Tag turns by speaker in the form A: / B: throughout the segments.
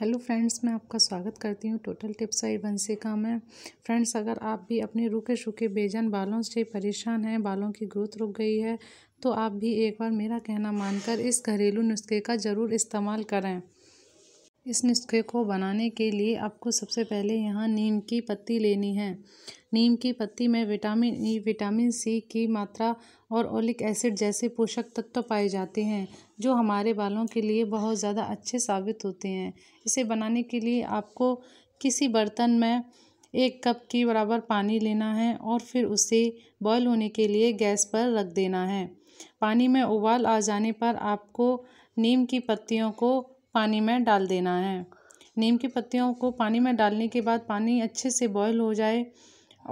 A: hello friends मैं आपका स्वागत करती हूँ टोटल टिप्स आई से काम में फ्रेंड्स अगर आप भी अपने रूखे सूखे बेजन बालों से परेशान हैं बालों की ग्रोथ रुक गई है तो आप भी एक बार मेरा कहना मानकर इस घरेलू नुस्खे का ज़रूर इस्तेमाल करें इस नुस्खे को बनाने के लिए आपको सबसे पहले यहाँ नीम की पत्ती लेनी है नीम की पत्ती में विटामिन ई विटामिन सी की मात्रा और ओलिक एसिड जैसे पोषक तत्व तो पाए जाते हैं जो हमारे बालों के लिए बहुत ज़्यादा अच्छे साबित होते हैं इसे बनाने के लिए आपको किसी बर्तन में एक कप की बराबर पानी लेना है और फिर उसे बॉयल होने के लिए गैस पर रख देना है पानी में उबाल आ जाने पर आपको नीम की पत्तियों को पानी में डाल देना है नीम की पत्तियों को पानी में डालने के बाद पानी अच्छे से बॉयल हो जाए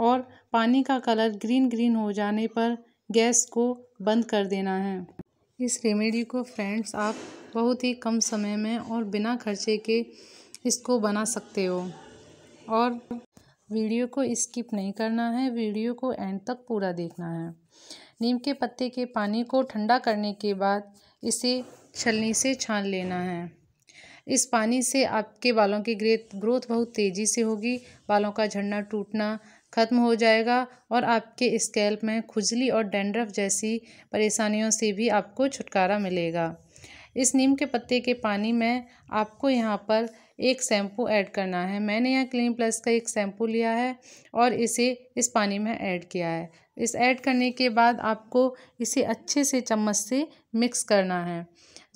A: और पानी का कलर ग्रीन ग्रीन हो जाने पर गैस को बंद कर देना है इस रेमेडी को फ्रेंड्स आप बहुत ही कम समय में और बिना खर्चे के इसको बना सकते हो और वीडियो को स्किप नहीं करना है वीडियो को एंड तक पूरा देखना है नीम के पत्ते के पानी को ठंडा करने के बाद इसे छलनी से छान लेना है इस पानी से आपके बालों की ग्रेथ ग्रोथ बहुत तेज़ी से होगी बालों का झड़ना टूटना ख़त्म हो जाएगा और आपके स्कैल्प में खुजली और डेंड्रफ जैसी परेशानियों से भी आपको छुटकारा मिलेगा इस नीम के पत्ते के पानी में आपको यहाँ पर एक शैम्पू ऐड करना है मैंने यहाँ क्लीन प्लस का एक शैम्पू लिया है और इसे इस पानी में ऐड किया है इस ऐड करने के बाद आपको इसे अच्छे से चम्मच से मिक्स करना है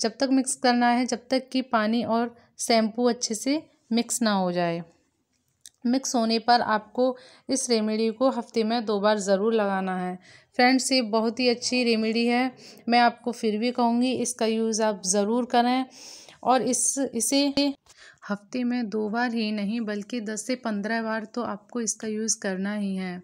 A: जब तक मिक्स करना है जब तक कि पानी और शैम्पू अच्छे से मिक्स ना हो जाए मिक्स होने पर आपको इस रेमेडी को हफ्ते में दो बार ज़रूर लगाना है फ्रेंड्स ये बहुत ही अच्छी रेमेडी है मैं आपको फिर भी कहूँगी इसका यूज़ आप ज़रूर करें और इस इसे हफ्ते में दो बार ही नहीं बल्कि दस से पंद्रह बार तो आपको इसका यूज़ करना ही है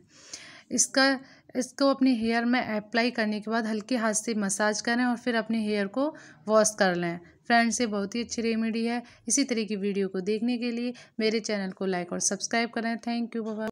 A: इसका इसको अपने हेयर में अप्लाई करने के बाद हल्के हाथ से मसाज करें और फिर अपने हेयर को वॉश कर लें फ्रेंड्स ये बहुत ही अच्छी रेमेडी है इसी तरह की वीडियो को देखने के लिए मेरे चैनल को लाइक और सब्सक्राइब करें थैंक यू बाबा